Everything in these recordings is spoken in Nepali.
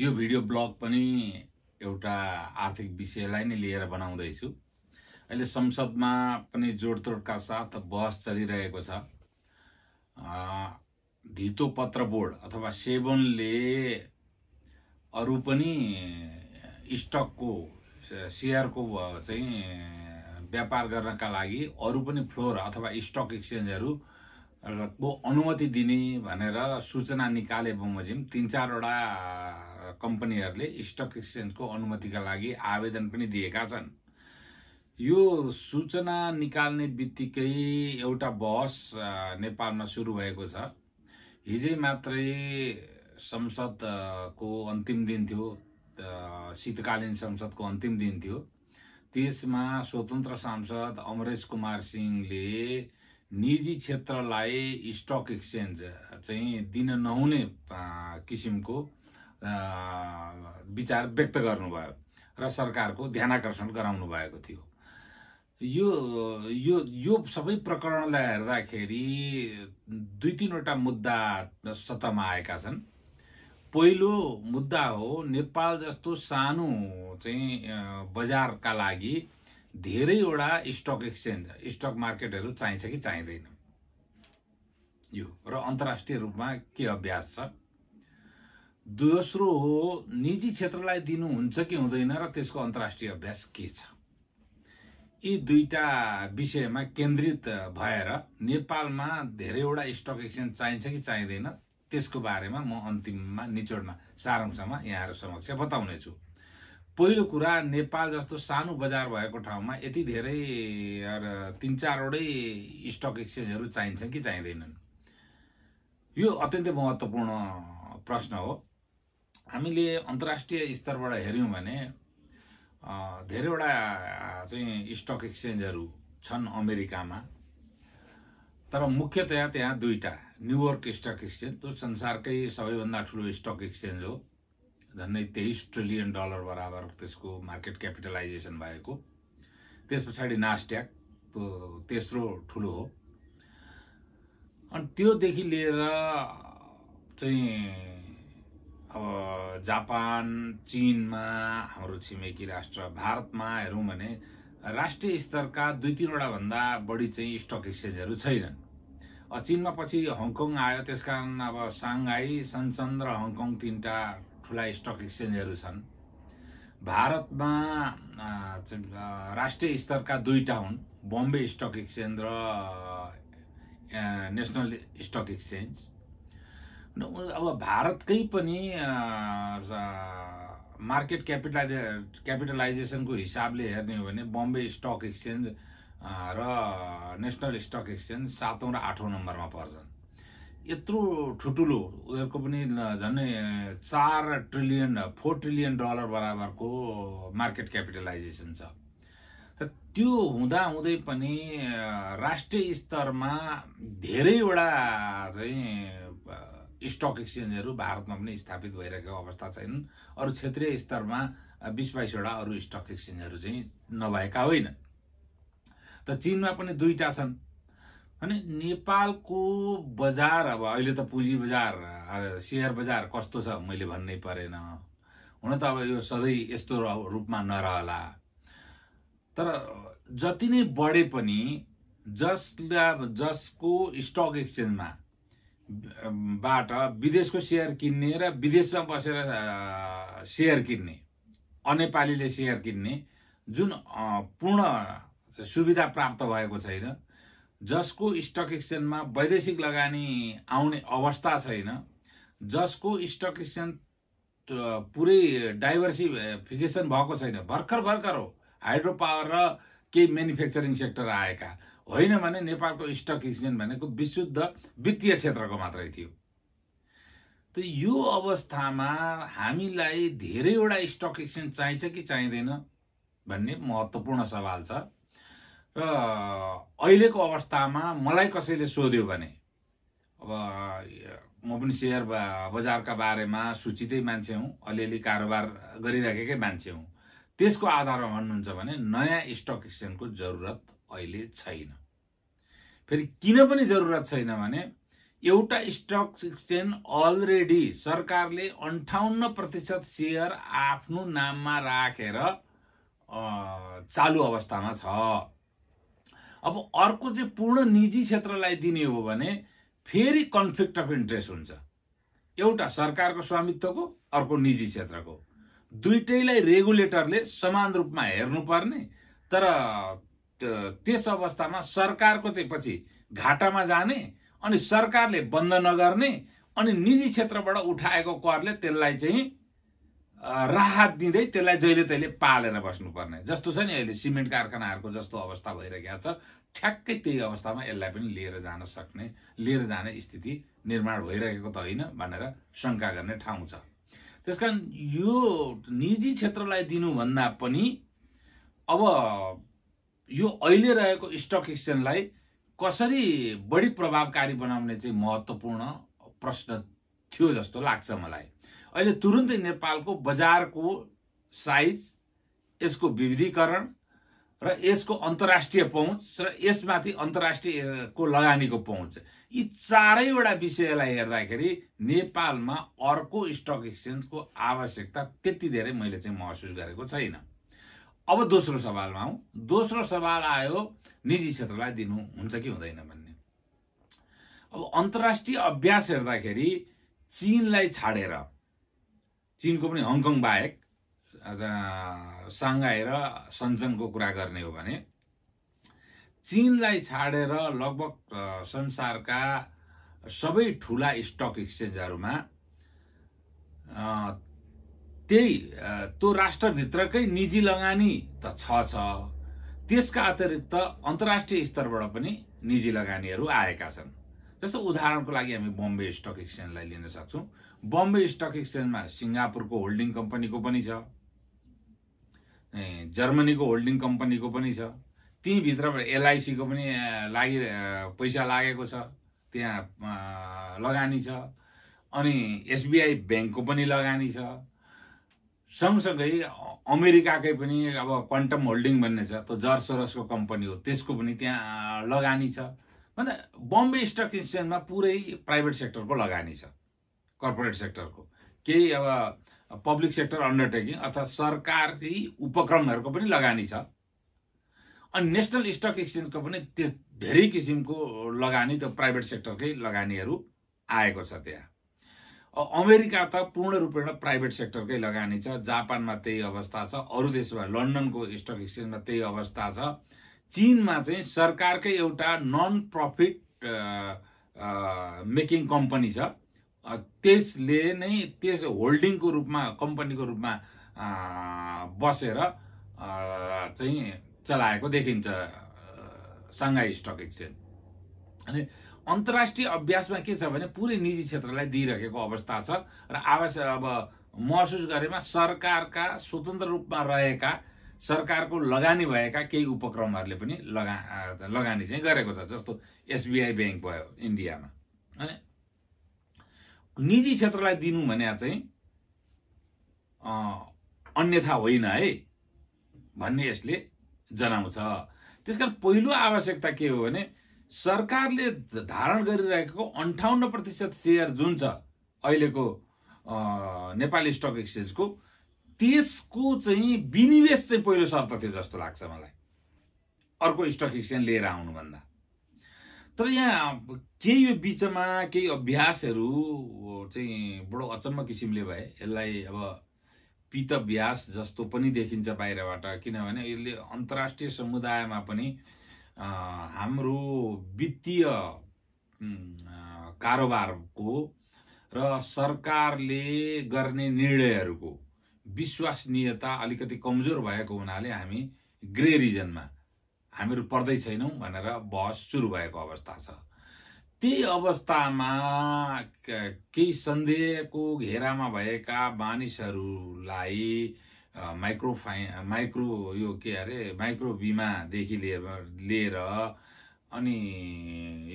यो भिडियो ब्लग पनि एउटा आर्थिक विषयलाई नै लिएर बनाउँदैछु अहिले संसदमा पनि जोडतोडका साथ बहस चलिरहेको छ धितो पत्र बोर्ड अथवा सेभनले अरू पनि स्टकको सेयरको चाहिँ व्यापार गर्नका लागि अरू पनि फ्लोर अथवा स्टक एक्सचेन्जहरू को अनुमति दिने भनेर सूचना निकाले बमोजिम तिन चारवटा कम्पनीहरूले स्टक एक्सचेन्जको अनुमतिका लागि आवेदन पनि दिएका छन् यो सूचना निकाल्ने बित्तिकै एउटा बहस नेपालमा सुरु भएको छ हिजै मात्रै संसदको अन्तिम दिन थियो शीतकालीन संसदको अन्तिम दिन थियो त्यसमा स्वतन्त्र सांसद अमरेश कुमार सिंहले निजी क्षेत्रलाई स्टक एक्सचेन्ज चाहिँ दिन नहुने किसिमको विचार व्यक्त गर्नुभयो र सरकारको आकर्षण गराउनु भएको थियो यो यो यो सबै प्रकरणलाई हेर्दाखेरि दुई तिनवटा मुद्दा सतहमा आएका छन् पहिलो मुद्दा हो नेपाल जस्तो सानो चाहिँ बजारका लागि धेरैवटा स्टक एक्सचेन्ज स्टक मार्केटहरू चाहिन्छ कि चाहिँदैन यो र अन्तर्राष्ट्रिय रूपमा के अभ्यास छ दोस्रो हो निजी क्षेत्रलाई दिनुहुन्छ कि हुँदैन र त्यसको अन्तर्राष्ट्रिय अभ्यास के छ यी दुईवटा विषयमा केन्द्रित भएर नेपालमा धेरैवटा स्टक एक्सचेन्ज चाहिन्छ कि चाहिँदैन त्यसको बारेमा म अन्तिममा निचोडमा सारांशमा यहाँहरू समक्ष बताउनेछु पहिलो कुरा नेपाल जस्तो सानो बजार भएको ठाउँमा यति धेरै तिन चारवटै स्टक एक्सचेन्जहरू चाहिन्छ कि चाहिँदैनन् यो अत्यन्तै महत्त्वपूर्ण प्रश्न हो हामीले अन्तर्राष्ट्रिय स्तरबाट हेऱ्यौँ भने धेरैवटा चाहिँ स्टक एक्सचेन्जहरू छन् अमेरिकामा तर मुख्यतया त्यहाँ दुईवटा न्युयोर्क स्टक एक्सचेन्ज जो संसारकै सबैभन्दा ठुलो स्टक एक्सचेन्ज हो झन्डै तेइस ट्रिलियन डलर बराबर त्यसको मार्केट क्यापिटलाइजेसन भएको त्यस पछाडि नास्ट्याक तेस्रो ठुलो हो अनि त्योदेखि लिएर चाहिँ अब जापान चिनमा हाम्रो छिमेकी राष्ट्र भारतमा हेरौँ भने राष्ट्रिय स्तरका दुई भन्दा बढी चाहिँ स्टक एक्सचेन्जहरू छैनन् चिनमा पछि हङकङ आयो त्यस कारण अब साङ्घाई सनचन र हङकङ तिनवटा ठुला स्टक एक्सचेन्जहरू छन् भारतमा राष्ट्रिय स्तरका दुईवटा हुन् बम्बे स्टक एक्सचेन्ज र नेसनल स्टक एक्सचेन्ज अब भारतकै पनि मार्केट क्यापिटलाइज क्यापिटलाइजेसनको हिसाबले हेर्ने हो भने बम्बे स्टक एक्सचेन्ज र नेसनल स्टक एक्सचेन्ज सातौँ र आठौँ नम्बरमा पर्छन् यत्रो ठुल्ठुलो उनीहरूको पनि झन् चार ट्रिलियन फोर ट्रिलियन डलर बराबरको मार्केट क्यापिटलाइजेसन छ त त्यो हुँदाहुँदै पनि राष्ट्रिय स्तरमा धेरैवटा चाहिँ स्टक एक्सचेन्जहरू भारतमा पनि स्थापित भइरहेको अवस्था छैनन् अरू क्षेत्रीय स्तरमा बिस बाइसवटा अरू स्टक एक्सचेन्जहरू चाहिँ नभएका होइनन् त चिनमा पनि दुईवटा छन् अनि नेपालको बजार अब अहिले त पुँजी बजार सेयर बजार कस्तो छ मैले भन्नै परेन हुन त अब यो सधैँ यस्तो रूपमा नरहला तर जति नै बढे पनि जसलाई जसको स्टक एक्सचेन्जमा बाट विदेशको सेयर किन्ने र विदेशमा बसेर सेयर किन्ने अनेपालीले सेयर किन्ने जुन पूर्ण सुविधा प्राप्त भएको छैन जसको स्टक एक्सचेन्जमा वैदेशिक लगानी आउने अवस्था छैन जसको स्टक एक्सचेन्ज पुरै डाइभर्सिफिकेसन भएको छैन भर्खर भर्खर हो हाइड्रो पावर र केही म्यानुफ्याक्चरिङ सेक्टर आएका होइन भने नेपालको स्टक एक्सचेन्ज भनेको विशुद्ध वित्तीय क्षेत्रको मात्रै थियो त यो अवस्थामा हामीलाई धेरैवटा स्टक एक्सचेन्ज चाहिन्छ कि चाहिँदैन भन्ने महत्त्वपूर्ण सवाल छ र अहिलेको अवस्थामा मलाई कसैले सोध्यो भने अब म पनि सेयर बजारका बारेमा सूचितै मान्छे हुँ अलिअलि कारोबार गरिराखेकै मान्छे हुँ त्यसको आधारमा भन्नुहुन्छ भने नयाँ स्टक एक्सचेन्जको जरुरत अहिले छैन फेरि किन पनि जरुरत छैन भने एउटा स्टक एक्सचेन्ज अलरेडी सरकारले अन्ठाउन्न प्रतिशत सेयर आफ्नो नाममा राखेर चालु अवस्थामा छ अब अर्को चाहिँ पूर्ण निजी क्षेत्रलाई दिने हो भने फेरि कन्फ्लिक्ट अफ इन्ट्रेस्ट हुन्छ एउटा सरकारको स्वामित्वको अर्को निजी क्षेत्रको दुइटैलाई रेगुलेटरले समान रूपमा हेर्नुपर्ने तर त्यस अवस्थामा सरकारको चाहिँ पछि घाटामा जाने अनि सरकारले बन्द नगर्ने अनि निजी क्षेत्रबाट उठाएको करले त्यसलाई चाहिँ राहत दिँदै त्यसलाई जहिले तहिले पालेर बस्नुपर्ने जस्तो छ नि अहिले सिमेन्ट कारखानाहरूको जस्तो अवस्था भइरहेको छ ठ्याक्कै त्यही अवस्थामा यसलाई पनि लिएर जान सक्ने लिएर जाने स्थिति निर्माण भइरहेको त होइन भनेर शङ्का गर्ने ठाउँ छ त्यसकारण यो निजी क्षेत्रलाई दिनुभन्दा पनि अब यो अहिले रहेको स्टक एक्सचेन्जलाई कसरी बढी प्रभावकारी बनाउने चाहिँ महत्त्वपूर्ण प्रश्न थियो जस्तो लाग्छ मलाई अहिले तुरुन्तै नेपालको बजारको साइज यसको विविधीकरण र यसको अन्तर्राष्ट्रिय पहुँच र यसमाथि अन्तर्राष्ट्रियको लगानीको पहुँच यी चारैवटा विषयलाई हेर्दाखेरि नेपालमा अर्को स्टक एक्सचेन्जको आवश्यकता त्यति धेरै मैले चाहिँ महसुस गरेको छैन अब दोस्रो सवालमा आउँ दोस्रो सवाल आयो निजी क्षेत्रलाई दिनु हुन्छ कि हुँदैन भन्ने अब अन्तर्राष्ट्रिय अभ्यास हेर्दाखेरि चिनलाई छाडेर चिनको पनि हङकङ बाहेक साङ्घाई र सन्चङको कुरा गर्ने हो भने चिनलाई छाडेर लगभग संसारका सबै ठुला स्टक एक्सचेन्जहरूमा त्यही त्यो राष्ट्रभित्रकै निजी लगानी त छ छ त्यसका अतिरिक्त अन्तर्राष्ट्रिय स्तरबाट पनि निजी लगानीहरू आएका छन् जस्तो उदाहरणको लागि हामी बम्बे स्टक एक्सचेन्जलाई लिन सक्छौँ बम्बे स्टक एक्सचेन्जमा सिङ्गापुरको होल्डिङ कम्पनीको पनि छ जर्मनीको होल्डिङ कम्पनीको पनि छ तीभित्रबाट एलआइसीको पनि लागि पैसा लागेको छ त्यहाँ लगानी छ अनि एसबिआई ब्याङ्कको पनि लगानी छ सँगसँगै अमेरिकाकै पनि अब क्वान्टम होल्डिङ भन्ने छ त्यो जर्सोरसको कम्पनी हो त्यसको पनि त्यहाँ लगानी छ भन्दा बम्बे स्टक एक्सचेन्जमा पुरै प्राइभेट सेक्टरको लगानी छ कर्पोरेट सेक्टरको केही अब पब्लिक सेक्टर अन्डरटेकिङ अर्थात् सरकारकै उपक्रमहरूको पनि लगानी छ अनि नेसनल स्टक एक्सचेन्जको पनि त्यस धेरै किसिमको लगानी त्यो प्राइभेट सेक्टरकै लगानीहरू आएको छ त्यहाँ अमेरिका त पूर्ण रूपमा प्राइभेट सेक्टरकै लगानी छ जापानमा त्यही अवस्था छ अरू देशमा लन्डनको स्टक एक्सचेन्जमा त्यही अवस्था छ चिनमा चाहिँ सरकारकै एउटा नन प्रफिट मेकिङ कम्पनी छ त्यसले नै त्यस होल्डिङको रूपमा कम्पनीको रूपमा बसेर चाहिँ चलाएको देखिन्छ साङ्घाई स्टक एक्सचेन्ज अनि अन्तर्राष्ट्रिय अभ्यासमा के छ भने पुरै निजी क्षेत्रलाई दिइरहेको अवस्था छ र आवश्यक अब महसुस गरेमा सरकारका स्वतन्त्र रूपमा रहेका सरकारको लगानी भएका केही उपक्रमहरूले पनि लगा लगानी चाहिँ गरेको छ जस्तो एसबिआई ब्याङ्क भयो इन्डियामा होइन निजी क्षेत्रलाई दिनु भने चाहिँ अन्यथा होइन है भन्ने यसले जनाउँछ त्यस कारण पहिलो आवश्यकता के हो भने सरकारले धारण गरिरहेको अन्ठाउन्न प्रतिशत सेयर जुन छ अहिलेको नेपाली स्टक एक्सचेन्जको त्यसको चाहिँ विनिवेश चाहिँ पहिलो शर्त थियो जस्तो लाग्छ मलाई अर्को स्टक एक्सचेन्ज लिएर आउनुभन्दा तर यहाँ के यो बिचमा केही अभ्यासहरू चाहिँ बडो अचम्म किसिमले भए यसलाई अब पितभ्यास जस्तो पनि देखिन्छ बाहिरबाट किनभने यसले अन्तर्राष्ट्रिय समुदायमा पनि हाम्रो वित्तीय कारोबारको र सरकारले गर्ने निर्णयहरूको विश्वसनीयता अलिकति कमजोर भएको हुनाले हामी ग्रे रिजनमा हामीहरू पढ्दै छैनौँ भनेर बहस सुरु भएको अवस्था छ त्यही अवस्थामा केही सन्देहको घेरामा भएका मानिसहरूलाई माइक्रो फाइ माइक्रो यो के अरे माइक्रो बिमादेखि लिएर लिएर अनि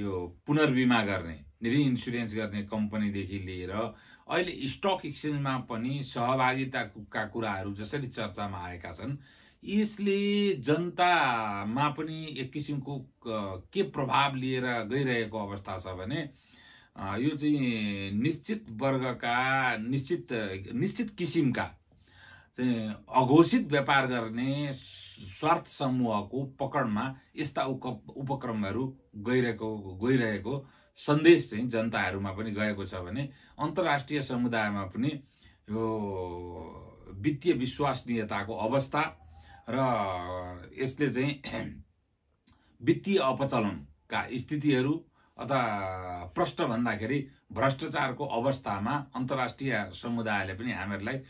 यो पुनर्बिमा गर्ने रिइन्सुरेन्स गर्ने कम्पनीदेखि लिएर अहिले स्टक एक्सचेन्जमा पनि सहभागिताका कुराहरू जसरी चर्चामा आएका छन् यसले जनतामा पनि एक किसिमको के प्रभाव लिएर गइरहेको अवस्था छ भने यो चाहिँ निश्चित वर्गका निश्चित निश्चित किसिमका चाहिँ अघोषित व्यापार गर्ने स्वार्थ समूहको पकडमा यस्ता उप उपक्रमहरू गइरहेको गइरहेको सन्देश चाहिँ जनताहरूमा पनि गएको छ भने अन्तर्राष्ट्रिय समुदायमा पनि यो वित्तीय विश्वसनीयताको अवस्था र यसले चाहिँ वित्तीय अपचलनका स्थितिहरू अथवा प्रष्ट भन्दाखेरि भ्रष्टाचारको अवस्थामा अन्तर्राष्ट्रिय समुदायले पनि हामीहरूलाई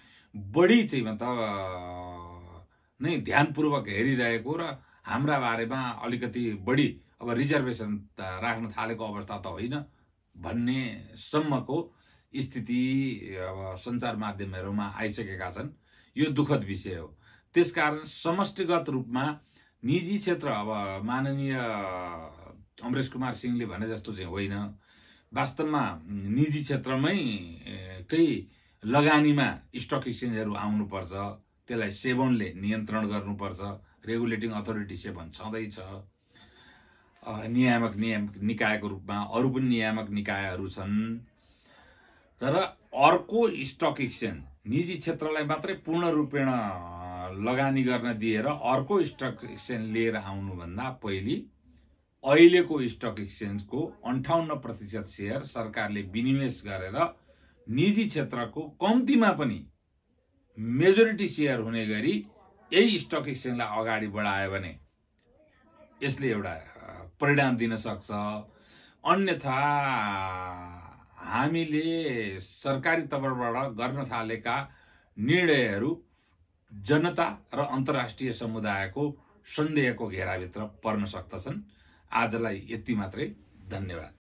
बढी चाहिँ मतलब नै ध्यानपूर्वक हेरिरहेको र हाम्रा बारेमा अलिकति बढी अब रिजर्भेसन राख्न थालेको अवस्था त होइन भन्ने सम्मको स्थिति अब सञ्चार माध्यमहरूमा आइसकेका छन् यो दुःखद विषय हो त्यसकारण समष्टिगत रूपमा निजी क्षेत्र अब माननीय अमरेश कुमार सिंहले भने जस्तो चाहिँ होइन वास्तवमा निजी क्षेत्रमै केही लगानीमा स्टक एक्सचेन्जहरू आउनुपर्छ त्यसलाई सेवनले नियन्त्रण गर्नुपर्छ रेगुलेटिङ अथोरिटी सेवन छँदैछ नियामक नियामक निकायको रूपमा अरू पनि नियामक निकायहरू छन् तर अर्को स्टक एक्सचेन्ज निजी क्षेत्रलाई मात्रै पूर्ण रूपेण लगानी गर्न दिएर अर्को स्टक एक्सचेन्ज लिएर आउनुभन्दा पहिले अहिलेको स्टक एक्सचेन्जको अन्ठाउन्न प्रतिशत सेयर सरकारले विनिवेश गरेर निजी क्षेत्रको कम्तीमा पनि मेजोरिटी सेयर हुने गरी यही स्टक एक्सचेन्जलाई अगाडि बढायो भने यसले एउटा परिणाम दिन सक्छ अन्यथा हामीले सरकारी तर्फबाट गर्न थालेका निर्णयहरू जनता र अन्तर्राष्ट्रिय समुदायको सन्देहको घेराभित्र पर्न सक्दछन् आजलाई यति मात्रै धन्यवाद